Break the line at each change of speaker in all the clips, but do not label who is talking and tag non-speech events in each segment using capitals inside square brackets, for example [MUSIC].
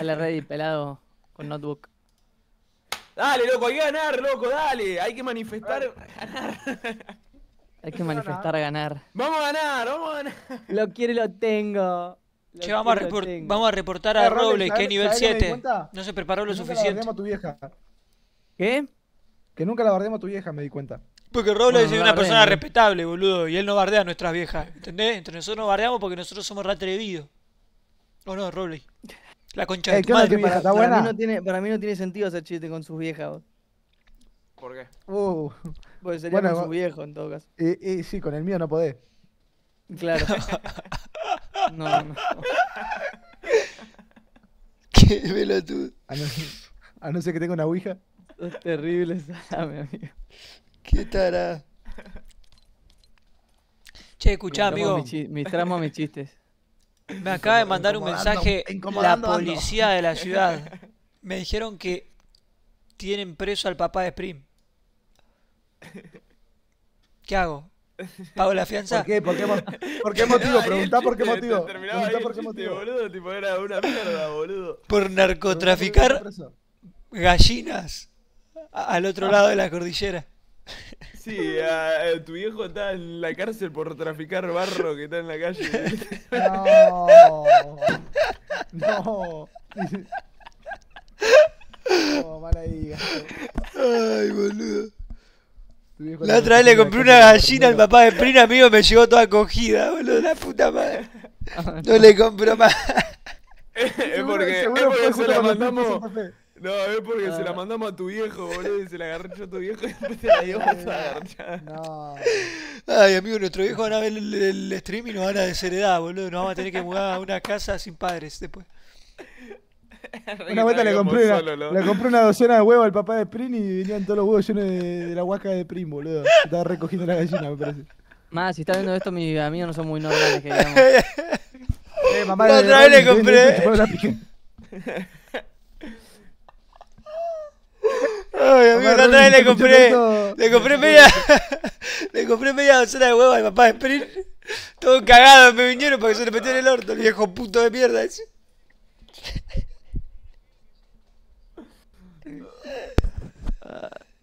A la red y pelado con notebook.
Dale, loco, hay que ganar, loco, dale. Hay que manifestar
Hay que manifestar ganar.
Vamos a ganar, vamos a ganar. Lo quiero y lo
tengo. che, vamos a, reportar a eh, Robles, que es nivel 7.
No se preparó lo que suficiente. Nunca la a tu vieja.
¿Qué? Que nunca la bardemos a tu vieja, me di cuenta.
Porque Robles es una persona respetable, boludo, y él no bardea a nuestras viejas, ¿entendés? Entre nosotros no bardeamos porque nosotros somos re atrevidos. ¿O no,
Robles? La
eh, concha de para, Mí
no tiene, para, mí no tiene, sentido ese chiste con sus viejas.
¿Por qué? Uh. porque sería con su viejo en todo caso.
sí, con el mío no podés. Claro. [LAUGHS] no, no. [LAUGHS] Qué velo A no, a no ser que tenga una ouija. Es
terrible mi amigo. Qué
tará.
Che, escuchá, amigo. Mis, mi, mis chistes. Me acaba de mandar un mensaje la policía de la ciudad. [LAUGHS] Me dijeron que tienen preso al papá de Sprim. ¿Qué hago? ¿Pago la fianza? ¿Por qué? ¿Por qué, motivo? [LAUGHS] Preguntá por qué motivo. por qué motivo.
boludo, tipo, era una mierda, boludo. Por narcotraficar gallinas al otro ah. lado de la cordillera. Sí, tu viejo está en la cárcel por traficar barro que está en la calle.
[LAUGHS] No. No. No, mala
Ay, boludo. La otra vez le compré una gallina al papá de Prina, amigo, me llegó toda cogida, boludo, la puta madre. [LAUGHS] No le compró más.
[LAUGHS] es porque, es se la mandamos. No, es porque se la ah. mandamos a tu viejo, boludo, y se la agarré a tu viejo y después te la dio. [LAUGHS] a agarrar. No.
Ay, amigo, nuestro viejo van a ver el, stream y nos van a desheredar, boludo. Nos vamos a tener que mudar a una casa sin padres después.
una vuelta le compré, una, le compré una
docena de huevos al papá de Prin y venían todos los huevos llenos de, la huaca de Prin, boludo. Estaba recogiendo la gallina, me parece.
Más, si estás viendo esto, mis amigos no son muy normales, que [LAUGHS] eh, mamá, la otra vez le compré.
[LAUGHS]
Ay, la otra vez le compré, le compré media, [LAUGHS] le
compré media docena de huevos al papá de Sprint. Todo cagado me vinieron para que se le metiera el orto, el viejo puto de mierda. Ese.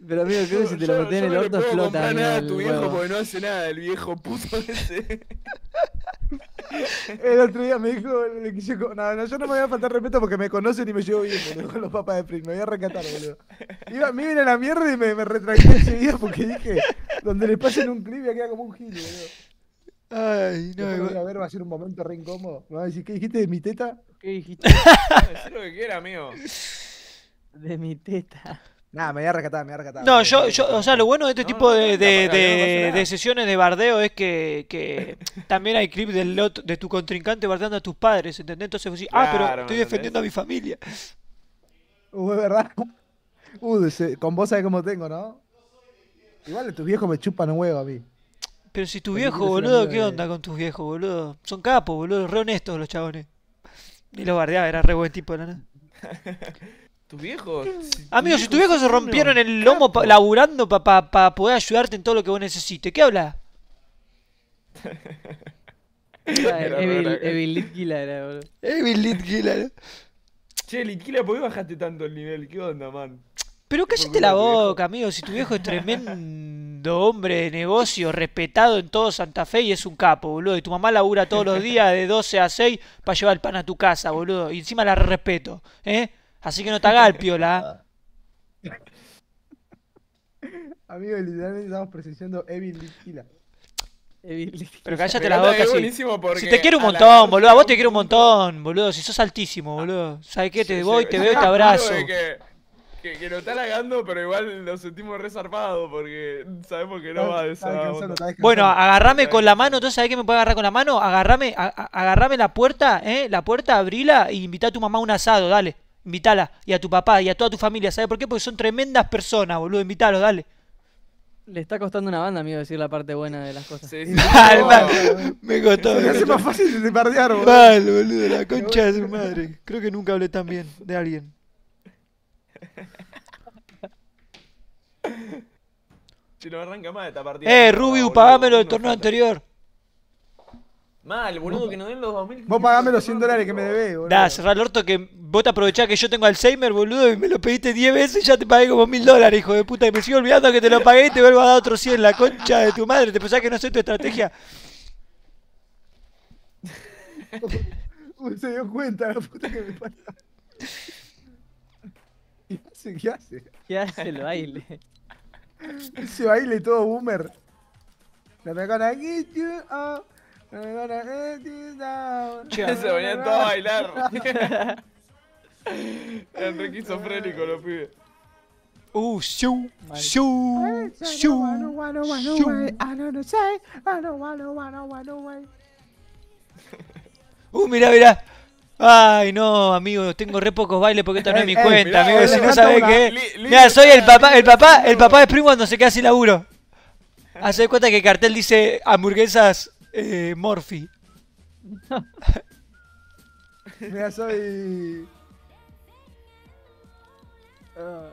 Pero amigo, creo que si te lo meten en el orto explota. No nada a tu viejo porque no hace nada el viejo puto ese.
[LAUGHS] el otro día me dijo, le quise, no, yo no me voy a faltar respeto porque me conocen y me llevo bien, me con los papás de Frick, me voy a rescatar, boludo. Iba, me viene la mierda y me, me retracté enseguida porque dije, donde le pasen un clip ya queda como un gil, boludo. Ay, no, a ver, va a ser un momento re incómodo. Me va a decir, ¿qué dijiste de mi teta? ¿Qué
dijiste? [LAUGHS] decir lo que quiera, amigo. De
mi teta. Nada, me voy a rescatar, me voy a rescatar. No, yo, yo,
o sea, lo bueno de este tipo de, de, sesiones de bardeo es que, [LAUGHS] también hay clips de tu contrincante bardeando a tus padres, ¿entendés? Entonces vos decís, ah, pero estoy defendiendo a mi
familia. Uh, es ¿verdad? Uy, uh, con vos sabés cómo tengo, ¿no? Igual tus viejos me chupan un huevo a mí.
Pero si tu viejo, boludo, ¿qué onda con tus viejos, boludo? Son capos, boludo, re honestos los chabones. y los bardeaba, era re buen tipo, nada?
[LAUGHS] ¿Tu viejo? Amigo, si tu viejo se rompieron
el lomo laburando para pa poder ayudarte en todo lo que vos necesites, ¿qué habla?
[LAUGHS] Evil
Litquila boludo.
Evil Litquila Che, ¿por qué bajaste tanto el nivel? ¿Qué onda, man?
Pero cállate la boca, amigo. Si tu viejo es tremendo hombre de negocio, respetado en todo Santa Fe y es un capo, boludo. Y tu mamá labura todos los días de 12 a 6 para llevar el pan a tu casa, boludo. Y encima la respeto, ¿eh? Así que no te hagas el piola.
[LAUGHS] Amigo, literalmente estamos presenciando Evil Evil Lichila. Pero cállate
las la Si, si te quiero un montón, boludo. A vos te quiero un montón, boludo. Si sos altísimo, ah. boludo. ¿Sabes qué? Te voy, te veo y te abrazo.
Que, lo está lagando pero igual lo sentimos resarpado porque sabemos que no va a desarrollar. Bueno, agarrame
con la mano, ¿Tú sabés que me puede agarrar con la mano, agarrame, agarrame la puerta, eh, la puerta, abrila y e invita a tu mamá a un asado, dale invítala. Y a tu papá y a toda tu familia. ¿Sabes por qué? Porque son tremendas personas,
boludo. Invítalos, dale. Le está costando una banda, amigo, decir la parte buena de las cosas. Sí, [LAUGHS] sí. Me costó. Me hace más fácil de pardear, boludo.
Vale, boludo, la concha de su madre. Creo que nunca hablé tan bien de alguien.
Si no arranca más esta partida. Eh, Rubius, pagámelo del torneo anterior. Mal, boludo, que no den los 2000.
Vos pagame los 100 dólares que me debés, boludo. Da,
cerrá el orto que vos te aprovechás que yo tengo Alzheimer, boludo, y me lo pediste 10 veces y ya te pagué como 1000 dólares, hijo de puta. Y me sigo olvidando que te lo pagué y te vuelvo a dar otro 100, la concha de tu madre. ¿Te pensás que no sé tu estrategia?
Se dio cuenta, la puta que me pasa. ¿Qué hace? ¿Qué hace? ¿Qué hace el baile? Ese baile todo boomer. La me gana aquí, ah. Se venían todos a bailar.
El re lo pide pibes. Oh,
shoo, shoo, Uh, mirá, mirá. Ay, no, amigo, tengo re pocos bailes porque esta no es mi cuenta, amigo. Si no sabes qué. Mira, soy el papá, el papá, el papá de Spring cuando se queda sin laburo. Hace cuenta que el cartel dice hamburguesas eh, Morphy.
[LAUGHS] Mira, soy. Ah,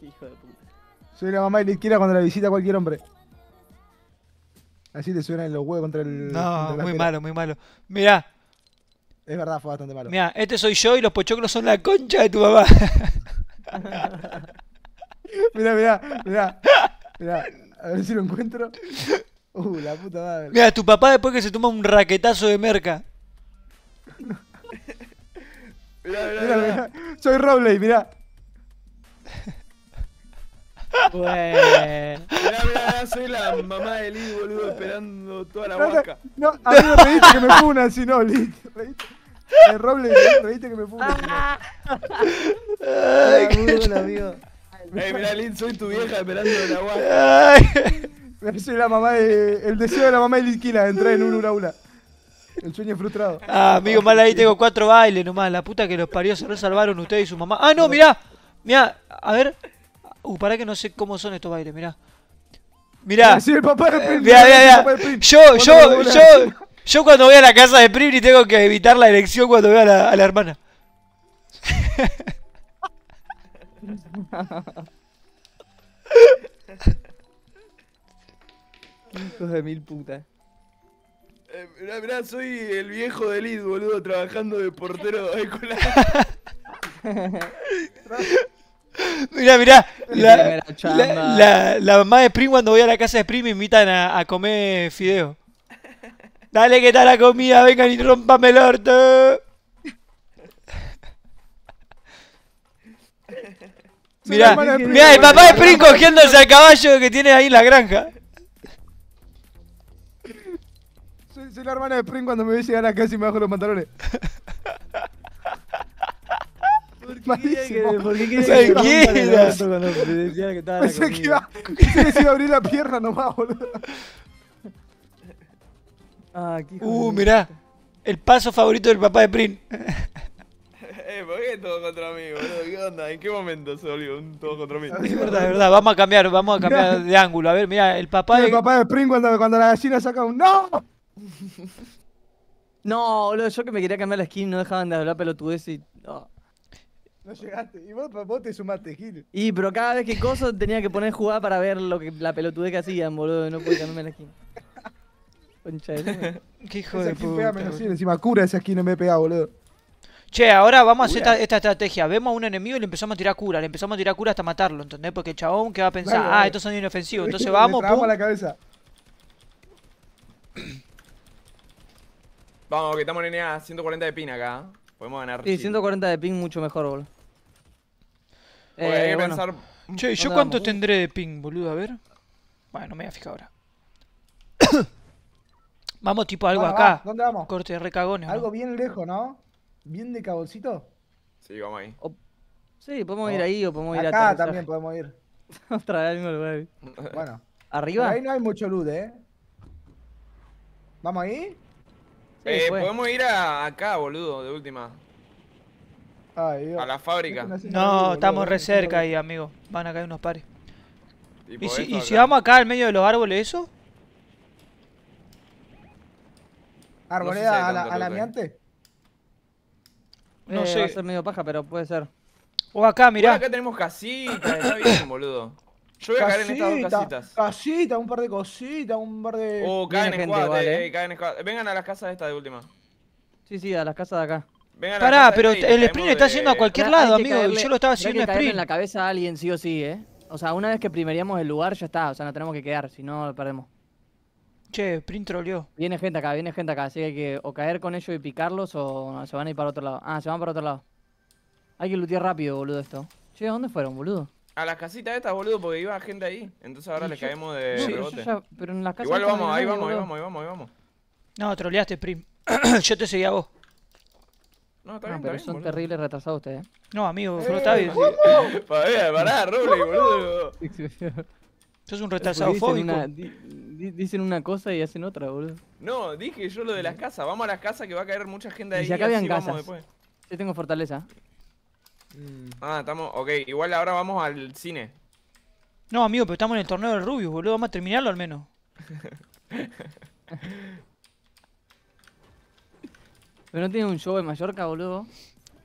hijo de puta. Soy la mamá de izquierda cuando la visita cualquier hombre. Así te suenan los huevos contra el. No, muy malo, muy malo. Mira, Es verdad, fue bastante malo.
Mira, este soy yo y los pochoclos son la concha de tu mamá.
Mira, [LAUGHS] mira, mira, Mira, a ver si lo encuentro. [LAUGHS] Uh, la
puta madre. Mira, tu papá después que se toma un raquetazo de merca.
mirá, mirá, Soy Robley, mirá. Bueno. Mirá, mirá, soy la mamá de Link, boludo, esperando toda la no, No, a mí pediste que me funan, si no, Lin. El Roble, pediste que me funan. Ay, qué bueno, amigo. mirá, soy tu vieja esperando la guaca. Ay. [LAUGHS] la mamá de, el deseo de la mamá de Liquina, de entrar en un aula. El sueño frustrado. Ah, amigo, mal ahí tengo
cuatro bailes nomás. La puta que los parió, se resalvaron ustedes y su mamá. Ah, no, mirá. Mirá, a ver. Uh, pará que no sé cómo son estos bailes, mirá. Mirá. Sí, el papá de Prim, mirá, mirá, mirá. Yo, yo, yo, yo cuando voy a la casa de y tengo que evitar la elección cuando veo a la, a la hermana. [LAUGHS] [LAUGHS] Hijos de mil putas.
Eh, mirá, mirá, soy el viejo de Liz, boludo, trabajando de portero de mira, [LAUGHS] mirá, mirá, la,
la, mamá de Spring cuando voy a la casa de Spring me invitan a, comer fideo. Dale que está la comida, vengan y rompame el orto. [LAUGHS]
mirá, mirá,
el papá de Spring cogiéndose al caballo que tiene ahí en la granja.
soy la hermana de Spring cuando me ve llegar casa y me bajo los pantalones. ¿Por qué quería ¿Por qué quería que cuando te que estaba Pensé que iba, pensé que iba a abrir la pierna nomás, boludo.
Ah, qué Uh, mira mirá. El paso favorito del papá de Prin. [LAUGHS] Eh, ¿por qué todo contra mí,
boludo? ¿Qué onda? ¿En qué momento se volvió un todo contra mí? [LAUGHS] Es verdad, es verdad.
Vamos a cambiar, vamos a cambiar de ángulo. A ver, mirá, el papá de... El
papá de Prin cuando, cuando la gallina saca un... ¡No! [LAUGHS]
No, boludo, yo que me quería cambiar la skin, no dejaban de hablar pelotudeces y. no.
No llegaste. Y vos, vos te sumaste, Gil.
Y pero cada vez que coso tenía que poner jugada para ver lo que la pelotudez que hacían, boludo. No pude cambiarme la skin. [LAUGHS] Concha de [LAUGHS] Qué hijo esa de skin puta. pega menos
encima cura esa skin No me he pegado, boludo.
Che, ahora vamos a hacer esta, estrategia. Vemos a un enemigo y le empezamos a tirar cura. Le empezamos a tirar cura hasta matarlo, ¿entendés? Porque el chabón que va a pensar, ah, estos son inofensivos. Entonces vamos, le a
la cabeza.
Vamos, que estamos en NA, 140 de ping acá. Podemos ganar. Sí, 140
de ping mucho mejor, boludo.
hay que eh, pensar... Che, ¿yo cuánto
tendré de ping, boludo? A ver. Bueno, me voy a fijar ahora. [COUGHS]
vamos tipo algo acá. ¿Dónde vamos? Corte de recagones. Algo bien lejos, ¿no? Bien de cabocito?
Sí, vamos ahí. Sí, podemos ir ahí o podemos ir acá. Acá también podemos ir.
[LAUGHS] Otra vez mismo lugar. Bueno. ¿Arriba? ahí no hay mucho luz, ¿eh? ¿Vamos ahí?
eh, podemos ir a acá, boludo, de última. A la oh. fábrica. No, estamos re cerca ahí, amigo.
Van a caer unos pares.
¿Y, si,
vamos acá al medio de los árboles, eso?
¿Arboleda no a, la, No eh, sé. Va a medio paja, pero puede ser.
O acá, mirá. acá tenemos casita está bien, boludo. Yo voy a en estas dos
casitas. un par de cositas, un
par de. Oh, caen en squad, eh, eh, caen en squad. Vengan a las casas estas de última.
Sí, sí, a las casas de acá.
Pará, pero el sprint está haciendo a cualquier lado, amigo. yo lo estaba haciendo sprint. en la
cabeza alguien, sí o sí, eh. O sea, una vez que primeríamos el lugar, ya está. O sea, no tenemos que quedar, si no, perdemos. Che, Sprint troleó. Viene gente acá, viene gente acá. Así que hay que o caer con ellos y picarlos o se van a ir para otro lado. Ah, se van para otro lado. Hay que lootear rápido, boludo, esto. Che, dónde fueron, boludo?
A las casitas estas, boludo, porque iba gente ahí. Entonces ahora les caemos de sí, rebote. Igual vamos, ahí vamos, ahí vamos, ahí vamos, vamos.
No, troleaste, prim. [CLEARS THROAT] yo te seguía a vos.
No, no, pero son
terribles retrasados ustedes. ¿eh? No, amigo, solo eh, está bien. Pará, pará, Roble, boludo. Sos un retrasado dicen Una, dicen una cosa y hacen otra, boludo.
No, dije yo lo de las casas. Vamos a las casas que va a caer mucha gente ahí. Y si acá habían casas.
Yo tengo fortaleza.
Mm. Ah, estamos. Ok, igual ahora vamos al cine.
No, amigo, pero estamos en el torneo de Rubius, boludo. Vamos a terminarlo al menos. [LAUGHS] ¿Pero no tiene un show en Mallorca, boludo?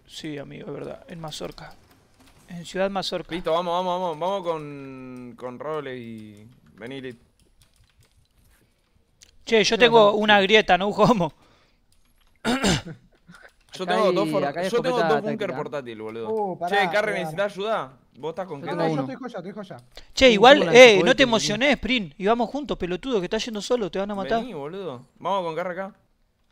Sí, amigo, es verdad. En Mazorca.
En Ciudad Mazorca. Listo, vamos, vamos, vamos. Vamos con, con y... venir
Che, yo tengo una grieta, no un homo. [COUGHS]
Yo tengo dos, for... yo tengo búnker portátil, boludo. Uh, che, Carre, ¿necesitas ayuda? ¿Vos estás con Carre? Eh, no, yo estoy joya, estoy joya. Che, igual, eh, no te emociones,
sprint Y vamos juntos, pelotudo, que estás yendo solo, te van a matar. Vení,
boludo. Vamos con Carre acá.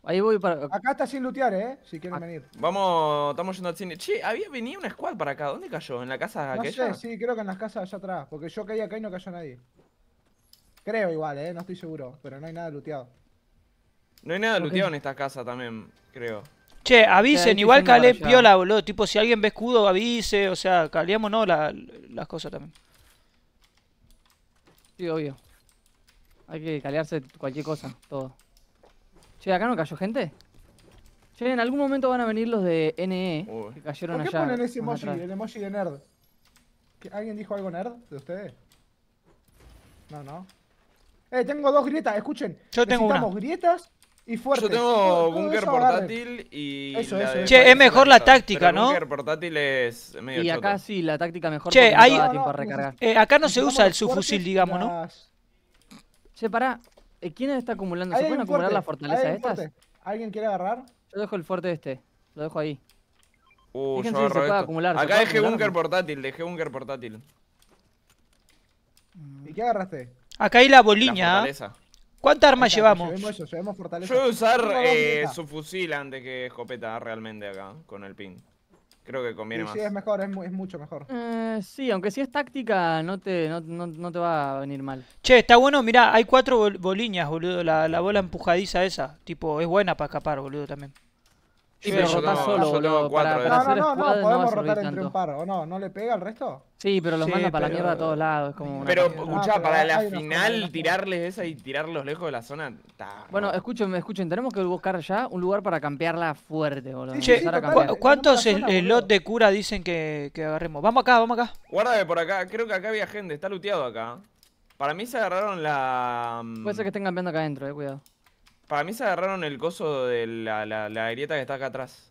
Ahí voy para. Acá está sin lootear, eh, si quieren ah. venir.
Vamos, estamos yendo al cine. Che, había venido una squad para acá. ¿Dónde cayó? ¿En la casa no aquella? Sé,
sí, creo que en las casas allá atrás. Porque yo caí acá y no cayó nadie. Creo igual, eh, no estoy seguro. Pero no hay nada looteado.
No hay nada luteado en esta casa también, creo. Che, avisen, igual cale piola,
boludo. Tipo, si alguien ve escudo, avise. O sea, caleámonos no las cosas también.
Sí, obvio. Hay que calearse cualquier cosa, todo. Che, ¿acá no cayó gente? Che, en algún momento van a venir los de NE, que cayeron ¿Por qué ponen ese emoji, el
emoji de nerd? ¿Alguien dijo algo nerd de ustedes? No,
no.
Eh,
tengo dos grietas, escuchen. Yo
tengo
grietas yo tengo Bunker portátil
y. Eso, eso, eso. Che, es mejor la táctica, ¿no? Bunker portátil es medio Y acá
sí, la táctica mejor. Che, hay. No, no, recargar. Eh, acá no se usa el subfusil, digamos, ¿no? Che, pará. Eh, ¿Quién está acumulando? ¿Se pueden acumular las fortalezas estas? ¿Alguien quiere agarrar? Yo dejo el fuerte este. Lo dejo ahí.
Uh, Fíjense yo si se puede acumular. Acá dejé búnker portátil, dejé búnker portátil. ¿Y qué
agarraste?
Acá hay la boliña. La
¿Cuántas armas pues, llevamos? Yo voy a usar eh, su
fusil antes que escopeta realmente acá, con el pin. Creo que conviene más. Sí, es
mejor, es, mucho mejor. Eh, sí, aunque si es táctica, no te, no, te va a venir mal.
Che, está bueno, mirá, hay cuatro bol boliñas, boludo. la bola empujadiza esa. Tipo, es buena para escapar, boludo, también. Sí, pero solo, Para,
hacer no, no, no, podemos rotar entre
un par. no? ¿No le pega al resto?
Sí, pero
los manda para la mierda a todos lados. como pero, escucha, para la final,
tirarles esa y tirarlos lejos de la zona.
bueno, escuchen, escuchen, tenemos que buscar ya un lugar para campearla fuerte, boludo.
¿Cuántos slots de cura dicen que, agarremos? Vamos acá, vamos
acá.
Guárdame por acá, creo que acá había gente, está looteado acá. Para mí se agarraron la. Mm, Puede ser que
estén campeando acá adentro, eh, cuidado.
Para mí se agarraron el coso de la, grieta que está acá atrás.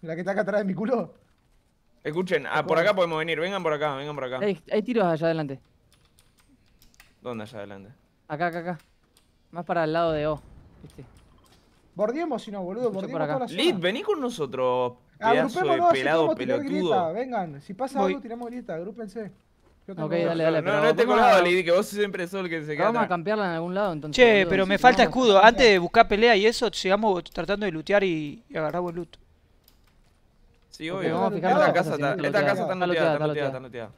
¿La que está acá atrás de mi culo?
Escuchen, ah, por acá eh. podemos venir, vengan por acá, vengan por acá. Hay,
tiros allá adelante.
¿Dónde allá adelante?
Acá, acá, acá. Más para el lado de O. Bordemos, Bordiemos si no, boludo, bordiemos toda la Lid,
vení con nosotros, pedazo de pelado pelotudo.
Vengan, si pasa algo tiramos grieta, agrúpense
ok, dale, dale. No, no te nada, que vos siempre sos el que se queda. Vamos a cambiarla en algún lado, entonces. Che, pero me falta escudo. Antes
de buscar pelea y eso, sigamos tratando de lootear y, agarrar buen loot.
Sí, obvio. Esta casa está looteada, está looteada, está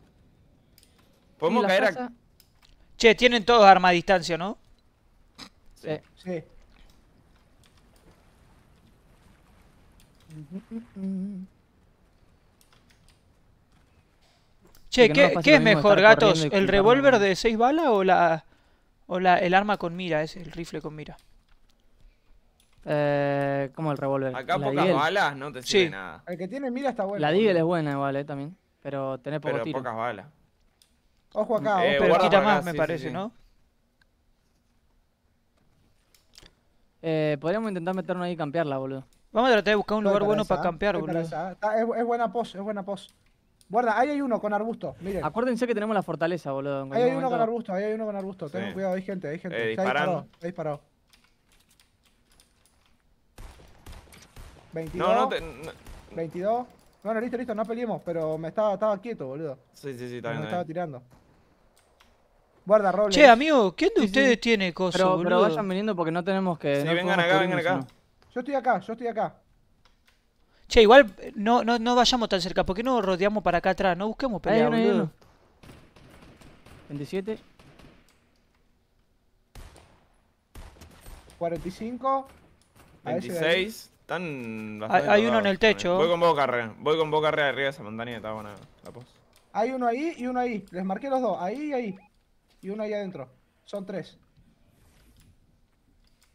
Podemos caer a... Che, tienen todos arma a distancia, ¿no? Sí. Sí. Che, ¿qué, es mejor, gatos? ¿El revólver de 6 balas o la o la, el arma con mira? Es
el rifle con mira.
Eh, ¿Cómo el revólver? Acá pocas balas no
te sirve sí.
El que tiene mira está bueno. La Digel es
buena igual, eh, también. Pero tenés poco pero pocas balas.
Ojo acá. Eh,
pero quita más, me parece, ¿no? Eh, podríamos intentar meternos ahí y campearla, boludo. Vamos a tratar de buscar un lugar bueno para campear, boludo. es,
es, buena pos, es buena pos. Guarda, ahí hay uno con arbusto,
miren. Acuérdense que tenemos la fortaleza, boludo. Ahí hay uno con arbusto,
ahí hay uno con arbusto. Ten cuidado, hay gente, hay gente. Eh, está disparando. disparado, está disparado. 22. No, no, te, no. 22. Bueno, listo, listo, no peleemos, pero me estaba, estaba quieto, boludo.
Sí, sí, sí, está bien.
Me estaba tirando. Guarda, Robles. Che, amigo,
¿quién de ustedes tiene cosas, pero, vayan viniendo porque no tenemos que... Sí, vengan acá, vengan acá.
Yo estoy acá, yo estoy acá.
Che, igual eh, no, no, vayamos tan cerca. ¿Por qué no rodeamos para acá atrás? No busquemos pelea,
27. 45. 26.
Hay, uno en el techo. Eh. Voy con boca arriba. Voy con boca arriba de esa montaña. Está buena
Hay uno ahí y uno ahí. Les marqué los dos. Ahí y ahí. Y uno ahí adentro. Son tres.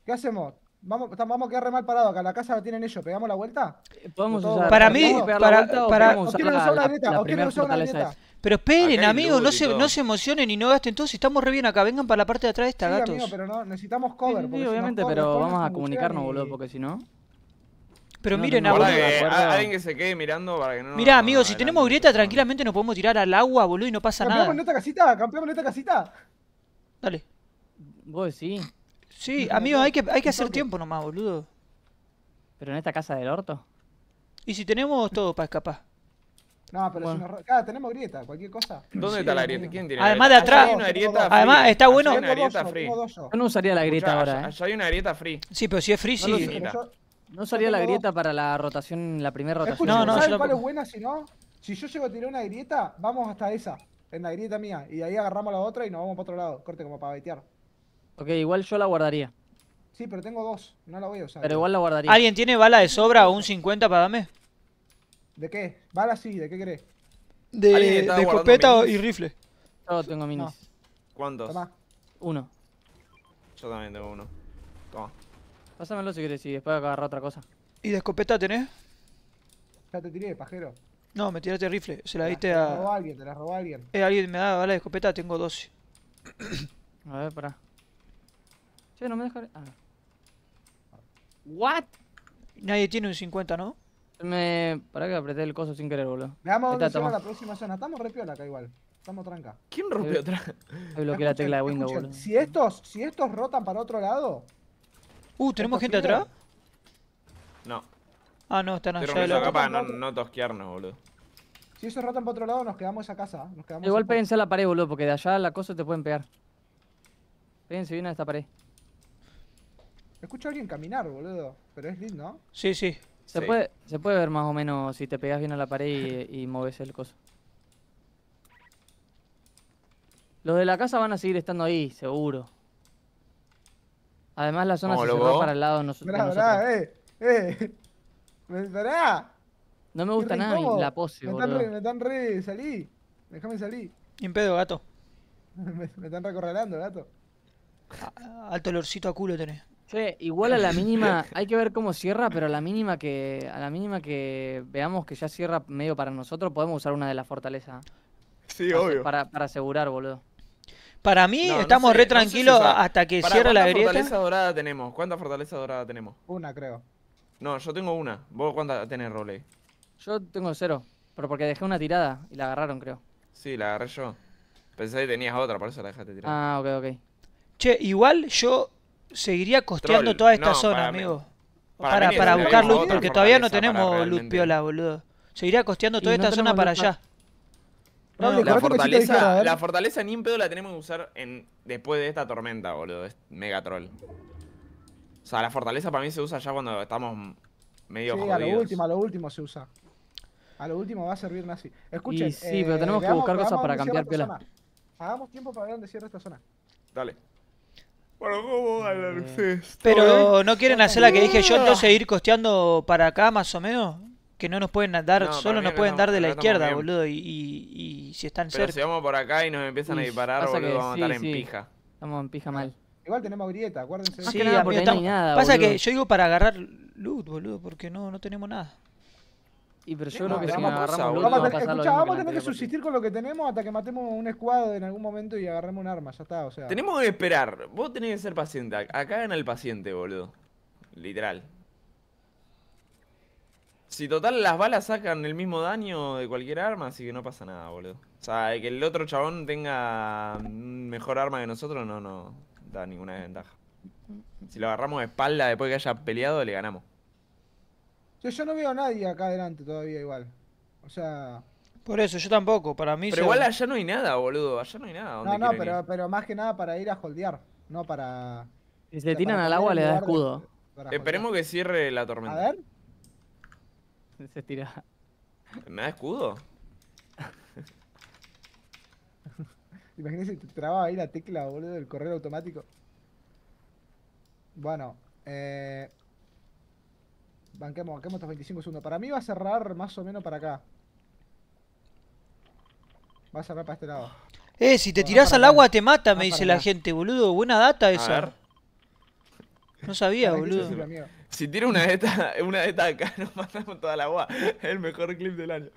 ¿Qué hacemos? Vamos, vamos a quedar re mal parado acá. La casa la tienen ellos. ¿Pegamos la vuelta? Eh,
podemos
usar. Para mí, para, para, o usar una grieta. Pero esperen, amigos, no se, no se emocionen y no gasten si Estamos re bien acá. Vengan para la parte de atrás de esta, sí, gatos. Amigo,
pero no, necesitamos
cover. Sí, sí, obviamente, pero vamos a comunicarnos, boludo, porque si no. Pero miren, no, boludo. alguien
que se quede mirando para que no. Mirá, amigo, si tenemos grieta,
tranquilamente nos podemos tirar al agua, boludo, y no pasa nada. ¿Campeamos en
esta casita? ¿Campeamos en esta casita?
Dale. Vos sí. Sí, amigo, hay que, hay que hacer tiempo
nomás, boludo.
¿Pero en esta casa del orto?
¿Y si tenemos todo para escapar?
No, pero si nos... Cada tenemos grieta, cualquier cosa.
¿Dónde está la grieta? ¿Quién tiene Además grieta? de atrás. Hay una grieta Además, está bueno. Yo no usaría la grieta ahora. eh Ya hay una grieta free. Sí, pero si es free, sí.
no salía la grieta para la rotación, la primera rotación. no, no, cuál es
buena si no? Si yo llego a tirar una grieta, vamos hasta esa. En la grieta mía. Y ahí agarramos la otra y nos vamos para otro lado. Corte como para baitear.
Ok, igual yo la guardaría.
Sí, pero tengo dos. No la voy a usar. Pero igual la guardaría.
¿Alguien tiene bala de sobra o un 50 para
darme? ¿De qué? Bala sí, ¿de qué querés?
De, de escopeta y rifle. Yo tengo minis. ¿Cuántos? Uno. Yo también tengo
uno. Toma. Pásamelo si querés y después agarrar otra cosa. ¿Y de escopeta tenés?
Ya te tiré, pajero.
No, me tiraste rifle.
Se la diste a... Te la robó alguien, te la robó alguien. Eh,
alguien me da bala de escopeta, tengo dos. a ver, pará.
Che, no me deja... Ah. ¿What?
Nadie tiene un 50, ¿no? Me... Pará que apreté el coso sin querer, boludo. Veamos dónde a la
próxima zona. Estamos repiola, piola acá igual. Estamos tranca.
¿Quién rompió eh, atrás? Ahí bloqueé la tecla de Windows, boludo.
Si estos, si estos rotan para otro lado... Uh, ¿tenemos gente atrás? No. Ah, no, están allá.
Pero acá no, no tosquearnos, boludo.
Si esos rotan para otro lado, nos quedamos a casa. Nos quedamos Igual peguense a la pared, boludo, porque de allá la cosa te pueden pegar. Péguense bien a esta pared.
Escucho a alguien caminar, boludo. Pero es lindo, ¿no?
Sí, sí. Se, Puede, se puede ver más o menos si te pegas bien a la pared y, y moves el coso. Los de la casa van a seguir estando ahí, seguro. Además la zona se cerró para el lado de, nosotros.
eh, eh. [LAUGHS] Me,
No me gusta nada la pose, me boludo. Están re,
me están re... Salí. Déjame salir.
En pedo, gato.
[LAUGHS] me, están recorralando, gato.
alto olorcito a culo tenés. Che, igual a la mínima, [LAUGHS] hay que ver cómo cierra, pero a la mínima que, a la mínima que veamos que ya cierra medio para nosotros, podemos usar una de las fortalezas. Sí, obvio. Para, para, asegurar, boludo. Para mí, estamos re tranquilos hasta que cierra la grieta. ¿Cuántas fortalezas
dorada tenemos? ¿Cuánta fortaleza dorada tenemos? Una, creo. No, yo tengo una. ¿Vos cuántas tenés, Roley?
Yo tengo cero, pero porque dejé una tirada y la agarraron, creo.
Sí, la agarré yo. Pensé que tenías otra, por eso la dejaste tirada.
Ah, ok, ok. Che, igual yo
Seguiría costeando toda esta zona, amigo.
Para, para, buscar porque todavía no tenemos luz
piola, boludo. Seguiría costeando toda esta zona para allá. No, la, fortaleza, la
fortaleza ni en pedo la tenemos que usar en, después de esta tormenta, boludo. Es mega troll. O sea, la fortaleza para mí se usa ya cuando estamos medio jodidos. a lo
último, lo último se usa. A lo último va a servir así. Escuchen, sí, pero eh, tenemos que buscar cosas para cambiar piola. Hagamos tiempo para ver dónde cierra esta zona. Dale. Eh,
pero eh? no quieren hacer la que dije yo, entonces ir costeando para acá más o menos. Que no nos pueden dar, solo nos pueden dar de la izquierda, boludo. Y, si están cerca. Pero si vamos
por acá y nos empiezan a disparar, boludo, vamos a estar en pija.
Vamos en
pija mal.
Igual tenemos grieta, acuérdense.
Sí, que nada, Pasa que yo digo para agarrar loot, boludo, porque no, no tenemos nada.
Y pero yo que vamos a tener, vamos a que
subsistir con lo que tenemos hasta que matemos un escuadro en algún momento y agarremos un arma, ya está, o sea. Tenemos
que esperar, vos tenés que ser paciente, acá gana el paciente, boludo. Literal. Si total las balas sacan el mismo daño de cualquier arma, así que no pasa nada, boludo. O sea, que el otro chabón tenga mm, mejor arma que nosotros no, no da ninguna desventaja. Si lo agarramos de espalda después que haya peleado, le ganamos.
Yo, no veo a nadie acá adelante todavía igual. O sea...
Por eso, yo tampoco, para mí... Pero igual allá no hay nada, boludo, allá no hay nada. No, no,
pero, más que nada para ir a holdear, no para... Si se tiran al agua le da escudo.
Esperemos que cierre la tormenta. A ver. [LAUGHS] Se tira. ¿Me da escudo?
[LAUGHS] Imagínese que te trababa ahí la tecla, boludo, del correo automático. Bueno, eh... Banquemos, banquemos estos 25 segundos. Para mí va a cerrar más o menos para acá. Va a cerrar para este lado.
Eh, si te tirás al agua te mata, me dice la gente, boludo. Buena data esa. No sabía, boludo.
Si tira una de estas acá, [LAUGHS] nos matamos toda la agua. Es el mejor clip del año.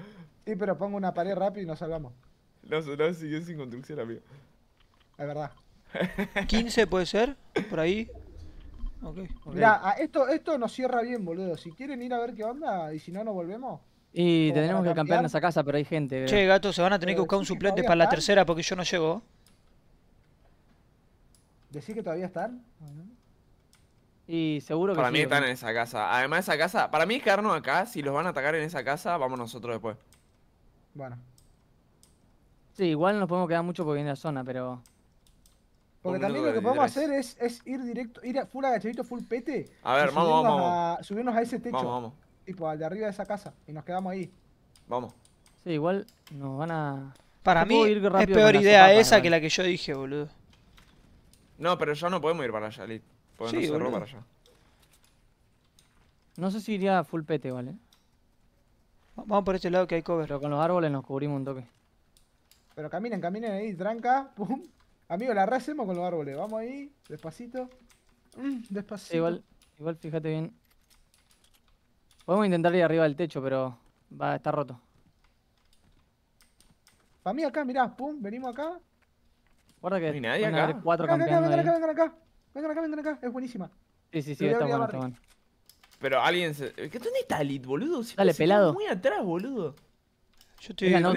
Sí, pero pongo una pared rápida y nos salvamos.
No, no sigue sin construcción, amigo. Es verdad. ¿15
puede ser? ¿Por ahí? Okay, esto, esto nos cierra bien, boludo. Si quieren ir a ver qué onda y si no, nos volvemos.
Y tendremos que campear en esa casa, pero hay gente. Eh. Che, gato, se van a tener que eh, buscar un suplente para la tercera porque yo no llego.
¿Decís que todavía están?
Y seguro que Para mí están en esa casa. Además, esa casa. Para mí, es quedarnos acá. Si los van a atacar en esa casa, vamos nosotros después. Bueno.
Sí, igual nos podemos quedar mucho porque viene la zona, pero. Porque también lo que podemos hacer
es, ir directo, ir a full agachadito, full pete. A ver, vamos, vamos, a, subirnos a ese techo. Vamos, vamos. Tipo, al de arriba de esa casa. Y nos quedamos ahí. Vamos.
Sí, igual nos van a. Para
mí es peor idea esa que
la que yo dije, boludo.
No, pero ya no podemos ir para allá, Lid Podemos no para allá.
No sé si iría full pete, ¿eh? ¿vale? Vamos por este lado que hay cover. Pero con los árboles nos cubrimos un toque.
Pero caminen, caminen ahí, tranca, [LAUGHS] pum, Amigo, la racemos con los árboles. Vamos ahí, despacito. Mm, despacito. Igual,
igual, fíjate bien. Podemos intentar ir arriba del techo, pero va a estar roto. Para mí acá, mirá, pum,
venimos acá.
Guarda que nadie acá. cuatro vengan acá, vengan acá,
vengan acá, vengan acá, acá, es buenísima.
Sí, sí, sí, está bueno, está bueno. Pero alguien se... ¿Dónde está Lit, boludo? Dale, pues pelado. Muy
atrás, boludo. Yo
estoy Venga, no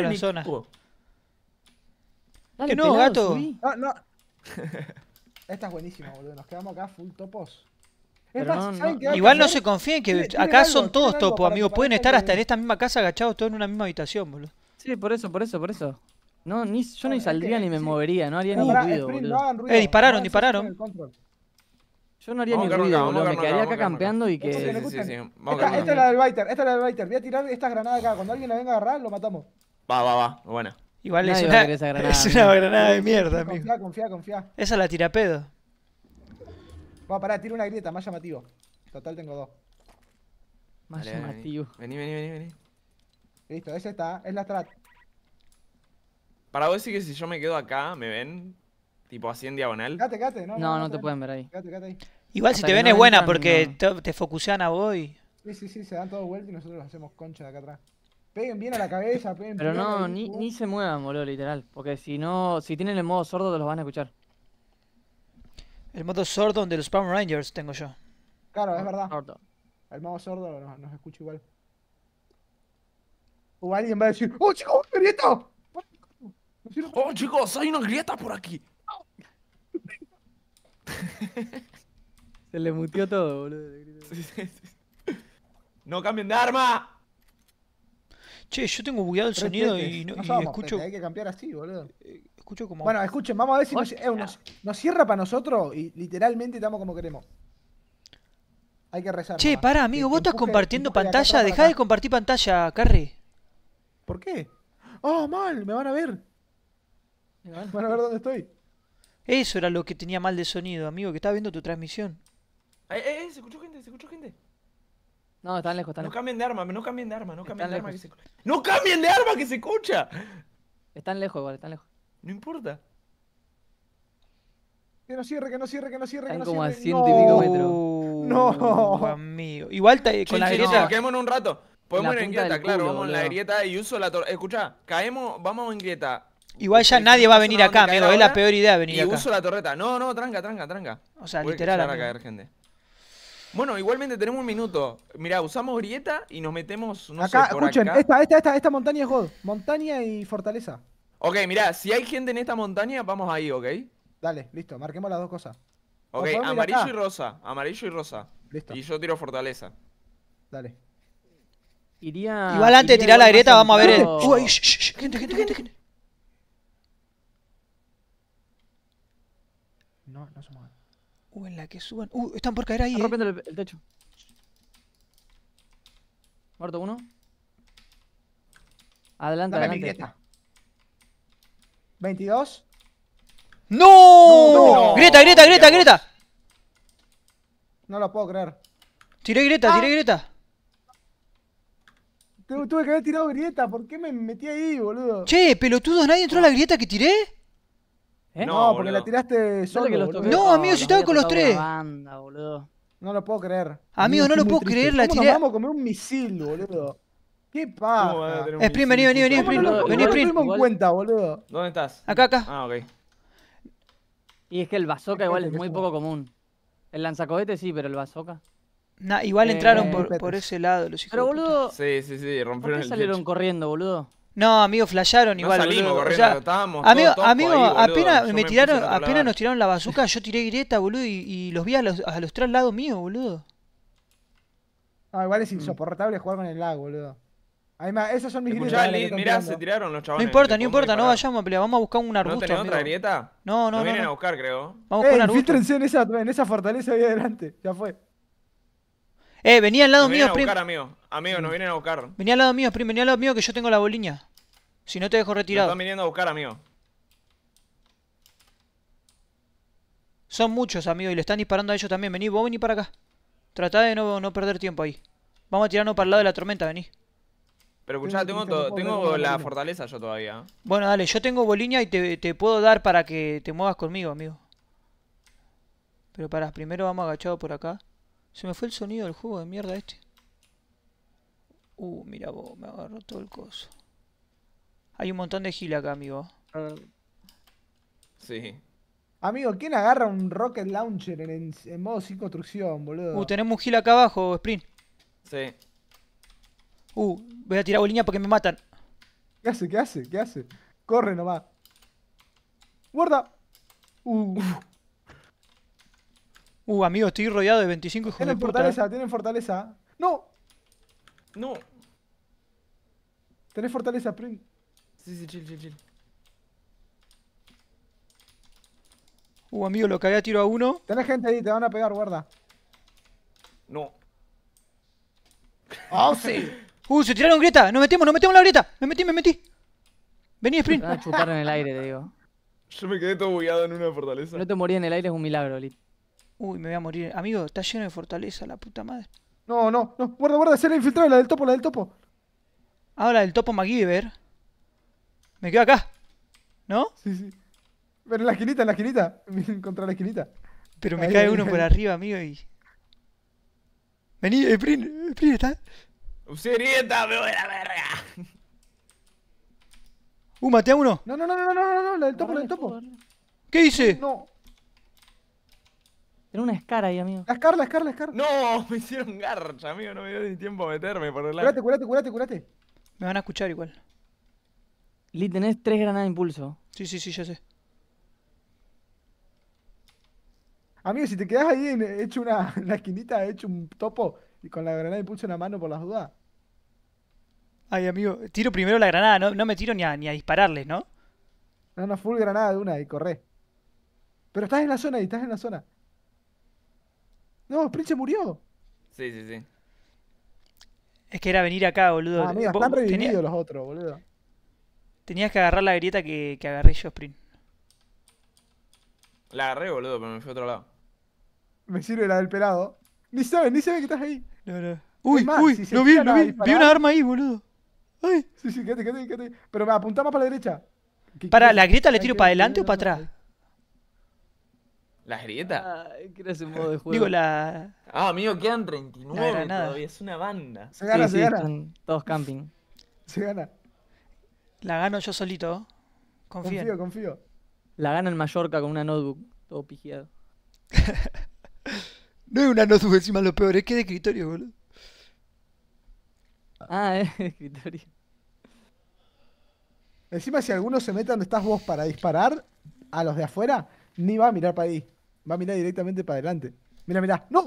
la zona
que no, gato. [LAUGHS] Esta es buenísima, boludo. Nos quedamos acá full topos. Igual no se confíen que acá son todos topos, amigos. Pueden estar hasta en
esta misma casa agachados todos en una misma habitación, boludo. Sí, por eso, por eso, por eso. No, ni, yo ni saldría ni me movería, no haría ni ruido, boludo. Eh, dispararon, dispararon.
Yo no haría ni ruido, boludo. Me quedaría acá
campeando y que. Esta es la
del Biter, esta es la del Biter. Voy a tirar esta granada acá. Cuando alguien la venga a agarrar, lo matamos.
Va, va, va. Buena. Igual es una, granada, es una granada de mierda, amigo. Confía, confía, confía.
Esa la tira pedo.
Va, pará, tira una grieta, más llamativo. Total tengo dos.
Más llamativo.
Vení, vení, vení, vení.
Listo, esa está, es la strat.
Para vos sí que si yo me quedo acá, ¿me ven? Tipo así en diagonal. Gate, gate, No, no, no, te, pueden ver ahí.
Gate, ahí.
Igual si te ven es buena porque te, focusean a vos y...
Sí, sí, sí, se dan todos vuelta y nosotros los hacemos concha de acá atrás. Peguen bien a la cabeza, peguen Pero no,
ni, ni, se muevan, boludo, literal. Porque si no, si tienen el modo sordo, te los van a escuchar. El modo sordo de los Power Rangers tengo yo.
Claro, es verdad. Sordo. El modo sordo nos, nos escucha igual. O uh, alguien va a decir, ¡Oh, chicos, una grieta!
¡Oh, chicos, hay una grieta por aquí!
se le mutió todo, boludo. [LAUGHS]
¡No cambien de
arma! Che, yo tengo bugueado el sonido y no, no escucho. hay
que cambiar así, boludo. Eh, escucho como. Bueno, escuchen, vamos a ver si eh, nos, cierra para nosotros y literalmente estamos como queremos. Hay que rezar. Che, para, amigo, vos estás compartiendo pantalla. Deja de
compartir pantalla, Carre.
¿Por qué? ¡Oh, mal! Me van a ver.
Me van a ver dónde estoy. Eso era lo que tenía mal de sonido, amigo, que estaba viendo tu
transmisión. Eh, eh, eh se escuchó gente, se escuchó gente. No, están lejos, están lejos. No cambien de arma, no cambien de arma, no cambien de arma que se... ¡No cambien de arma que se escucha! Están lejos igual,
están lejos. No importa. Que no cierre, que no cierre, que no cierre, están que no como a ciento y pico
metros. No, Igual te. con la grieta.
Quedémonos un rato.
Podemos ir en grieta, claro, vamos en la
grieta y uso la torreta. Escucha, caemos, vamos en grieta.
Igual ya nadie va a venir acá, amigo, es la peor idea venir acá. Y uso
la torreta. No, no, tranca, tranca, tranca. O sea, Voy literal. a caer gente. Bueno, igualmente tenemos un minuto. Mira, usamos grieta y nos metemos, no acá, sé, por escuchen, Esta,
esta, esta, esta montaña es God. Montaña y fortaleza.
Ok, mira, si hay gente en esta montaña, vamos ahí, ¿ok? Dale, listo, marquemos las dos cosas. Ok, amarillo y rosa, amarillo y rosa. Listo. Y yo tiro fortaleza. Dale. Iría. Igual antes de tirar la grieta, vamos a ver el. Uy,
gente, gente, gente, gente.
No, no somos Uh,
en la que suban. Uh, están por caer ahí. Eh. el, techo.
Muerto uno. Adelante, Dame adelante. Grieta.
22.
¡No!
grieta, grieta, grieta, grieta!
No lo puedo creer. Tiré grieta, tiré ah. grieta. Tuve que haber tirado grieta, ¿por qué me metí ahí, boludo? Che, pelotudos, ¿nadie entró a la grieta que tiré? ¿Eh? No, porque la tiraste solo. no, amigo, si estaba con los tres. no lo puedo creer. Amigo, no lo puedo creer, la tiré. vamos a comer un misil, boludo. ¿Qué
pasa? Sprint, vení, vení, vení, Sprint. Vení, Sprint. en cuenta,
boludo.
¿Dónde estás? Acá, acá. Ah, ok. Y
es que el bazooka igual es muy poco común. El lanzacohete sí, pero el bazooka. Nah, igual eh, entraron por, por, ese lado los hijos. Pero boludo.
Sí, sí, sí, rompieron ¿por qué salieron corriendo,
boludo? No, amigo, flasharon igual. salimos boludo, corriendo,
Amigo, amigo apenas me, tiraron, apenas nos
tiraron la bazuca, yo tiré grieta, boludo, y,
los vi a los, a los tres lados míos, boludo. Ah, igual es mm. insoportable jugar con el lag, boludo. Además, esas son mis
grietas. mirá, se
tiraron los chavales. No importa, no importa, no
vayamos a pelear, vamos a buscar un
arbusto. ¿No tenés otra grieta? No, no, no. No vienen a
buscar, creo. Vamos a buscar un
arbusto. en esa, en esa fortaleza ahí adelante, ya fue. Eh, vení
al lado mío, vienen a
amigo. nos vienen a buscar.
Vení al lado mío, primo. Venía al lado mío que yo tengo la boliña. Si no te dejo retirado. están
viniendo a buscar, amigo.
Son muchos, amigo, y le están disparando a ellos también. Vení, vos vení para acá. Tratá de no, perder tiempo ahí. Vamos a tirarnos para el lado de la tormenta, vení.
Pero escuchá, tengo, la fortaleza yo todavía.
Bueno, dale, yo tengo boliña y te, te puedo dar para que te muevas conmigo, amigo. Pero para primero vamos agachados por acá. Se me fue el sonido del juego de mierda este.
Uh, mira vos, me agarró todo el coso.
Hay un montón de gila acá, amigo. sí.
Amigo, ¿quién agarra un rocket launcher en, modo sin construcción, boludo? Uh, tenemos
un gil acá abajo, Sprint. Sí.
Uh, voy a tirar boliña porque me matan. ¿Qué hace? ¿Qué hace? ¿Qué hace? Corre nomás. ¡Guarda! Uh. [LAUGHS] Uh,
amigo, estoy rodeado de 25 hijos tienen fortaleza,
eh. tienen fortaleza. ¡No! ¡No! ¿Tenés fortaleza, Sprint?
Sí, sí, chill, chill, chill.
Uh, amigo, lo que había tiro a uno. Tenés gente ahí, te van a pegar, guarda.
No. ¡Oh, sí!
¡Uh, se tiraron grieta! ¡Nos metemos, nos metemos en la grieta! ¡Me metí, me metí! Vení, Sprint. Me a chutar
en el
aire, te digo. Yo me quedé todo bugueado en una fortaleza. No te morí en el aire, es un milagro, Lit.
Uy, me
voy a morir. Amigo, está lleno de fortaleza, la puta madre.
No, no, no. Guarda, guarda, se la infiltrado, la del topo, la del topo. Ah, la del topo MacGyver. Me quedo acá. ¿No? Sí, sí. Pero en la esquinita, en la esquinita. [LAUGHS] Contra la esquinita. Pero me cae uno por arriba, amigo, y. Vení, Sprint, eh, Sprint, eh, está...
Sirieta, me voy a la verga.
Uh, maté a uno. No, no, no, no, no, no, no, la del topo, la del topo. ¿Qué hice? No era una
escara ahí, amigo. La
Scar, la la No, [LAUGHS] me hicieron garcha, amigo. No me dio ni tiempo a meterme por el lado.
cúrate, cúrate, cúrate! Me van a escuchar igual. Lee, tenés tres granadas de impulso.
Sí, sí, sí, ya sé. Amigo, si te quedas ahí en, hecho una, [LAUGHS] en la hecho un topo y con la granada de impulso en la mano por las dudas.
Ay, amigo, tiro primero la granada, no, me tiro ni a, ni a dispararles, ¿no?
No,
no, full granada de una y corré. Pero estás en la zona ahí, estás en la zona.
No, Prince se murió. Sí, sí, sí.
Es que era
venir acá, boludo. Ah, mira, están revividos tenías... los otros, boludo. Tenías que agarrar la grieta que,
que
agarré yo, Sprint.
La agarré, boludo, pero me fui a otro lado.
Me sirve la del pelado. Ni saben, ni saben que estás ahí. Uy, uy, lo no vi, no vi, vi una arma ahí, boludo. Ay. Sí, sí, quédate, quédate, quédate. Pero me apuntá más para la derecha. Para,
¿la grieta le tiro para adelante o para atrás?
¿La grieta? Ah, que era ese modo de [LAUGHS] juego. Digo, la. Ah, amigo, quedan 39 no nada. todavía. Es una banda. Se gana, se gana.
todos camping. [LAUGHS] Se gana. La
gano yo solito. Confío.
Confío, confío. La gana en Mallorca con una notebook. Todo pigiado.
[LAUGHS] no es una notebook encima, lo peor. Es que es de escritorio, boludo.
Ah, es de escritorio.
Encima, si alguno se mete donde estás vos para disparar a los de afuera, ni va a mirar para ahí. Va a mirar directamente para adelante. Mira, mira. ¡No!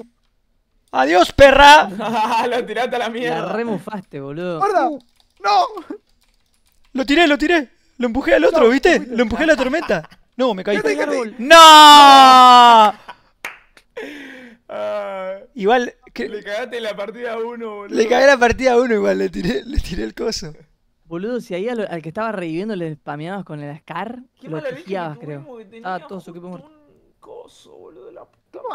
¡Adiós,
perra! [LAUGHS]
lo tiraste a la mierda. La remufaste,
boludo. ¡Guarda! Uh. ¡No! Lo tiré, lo tiré. Lo empujé al otro, ¿viste? Lo empujé a la tormenta. No, me caí. ¡No! Ah.
igual.
Le cagaste la partida uno, boludo. Le cagué la
partida uno, igual, le tiré, le tiré el coso. Boludo, si ahí al, que estaba reviviendo le spameabas con el Scar,
lo elegías, creo. Ah, todo su equipo muerto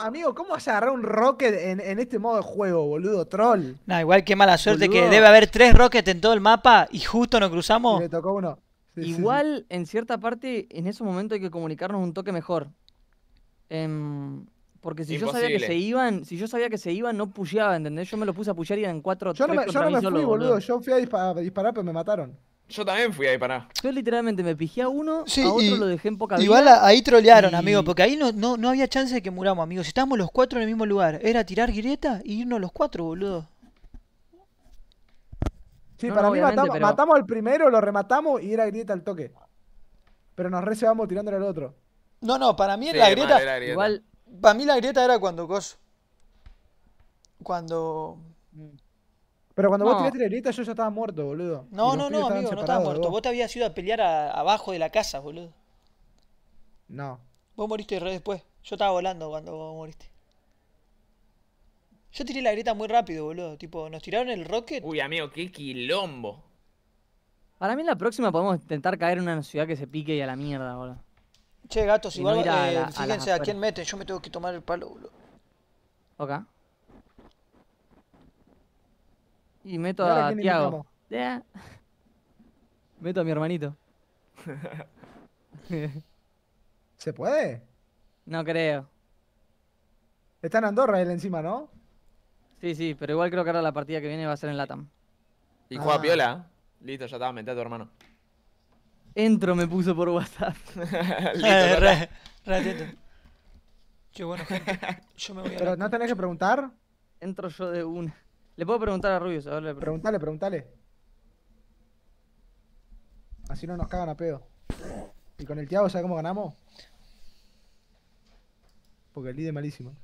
amigo, ¿cómo vas a agarrar un Rocket en, este modo de juego, boludo? Troll. igual qué mala suerte que debe
haber
tres Rockets en todo el mapa y justo nos cruzamos. Me tocó uno. igual, en cierta parte, en ese momento hay que comunicarnos un toque mejor. Em, porque si yo sabía que se iban, si yo sabía que se iban, no pusheaba, ¿entendés? Yo me lo puse a pushear y eran cuatro Yo no me, yo no me fui, boludo.
Yo fui a disparar, pero me mataron.
Yo
también fui ahí para.
Yo literalmente me pijé a uno, a otro lo dejé en poca vida. Igual ahí trolearon, amigos, amigo,
porque ahí no, no, había chance de que muramos, amigos. Estábamos los
cuatro en el mismo lugar. Era tirar grieta y e irnos los cuatro, boludo. Sí, para mí matamos, al primero, lo rematamos y era grieta al toque. Pero nos recebamos tirándole al otro. No,
no, para mí la, grieta, Igual.
Para mí la grieta era cuando Cuando. Mm. Pero cuando vos tiraste la grieta, yo ya estaba muerto, boludo. No, no, no, amigo, no estaba muerto.
Vos. te habías ido a pelear abajo de la casa, boludo. No. Vos moriste después. Yo estaba volando cuando vos moriste. Yo tiré la grieta muy rápido, boludo. Tipo, nos tiraron el rocket. Uy, amigo, qué quilombo.
Para mí la próxima podemos intentar caer en una ciudad que se pique y a la mierda, boludo. Che, gatos, igual, a eh, fíjense a, quién
meten. Yo me tengo que tomar el palo, boludo.
Ok. Y meto a Tiago. [LAUGHS] Meto a mi hermanito. [LAUGHS] ¿Se puede? No creo.
Está en Andorra él encima, ¿no?
Sí, sí, pero igual creo que ahora la partida que viene va a ser en Latam.
Y juega ah. piola. ¿eh? Listo, ya estaba, metido a tu hermano.
Entro me puso por WhatsApp. [LAUGHS] Listo, bueno, yo me voy a Pero no tenés que preguntar. Entro yo de una. Le puedo preguntar a Rubius. A ver, Preguntale,
preguntale. Así no nos cagan a pedo. Y con el Tiago, ¿sabes cómo ganamos? Porque el líder es malísimo.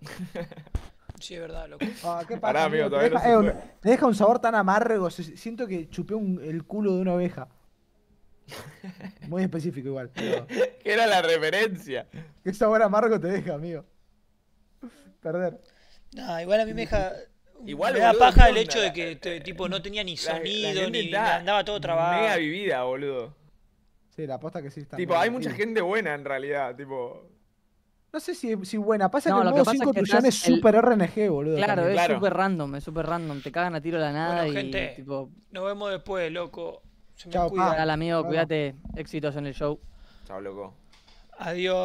[LAUGHS] Sí, es verdad, loco. Ah, ¿qué
Pará, amigo,
todavía eh,
deja, un sabor tan amargo. Siento que chupé el culo de una oveja. [LAUGHS] Muy específico igual. [LAUGHS] ¿Qué
era la referencia?
¿Qué sabor amargo te deja, amigo? Perder. No, igual a mí me deja...
Igual, me da paja el hecho de que este, tipo no
tenía ni sonido, ni nada. andaba todo trabado. Mega vivida, boludo. Sí, la aposta que sí está. Tipo, hay mucha gente buena en realidad, tipo.
No sé si, si buena, pasa que el modo 5 Tuyan es súper RNG, boludo. Claro,
es súper random, es súper random. Te cagan a tiro la nada bueno, y gente,
Nos vemos después, loco. Se me Chao, amigo,
cuídate. Éxitos en el show.
Chao, loco. Adiós.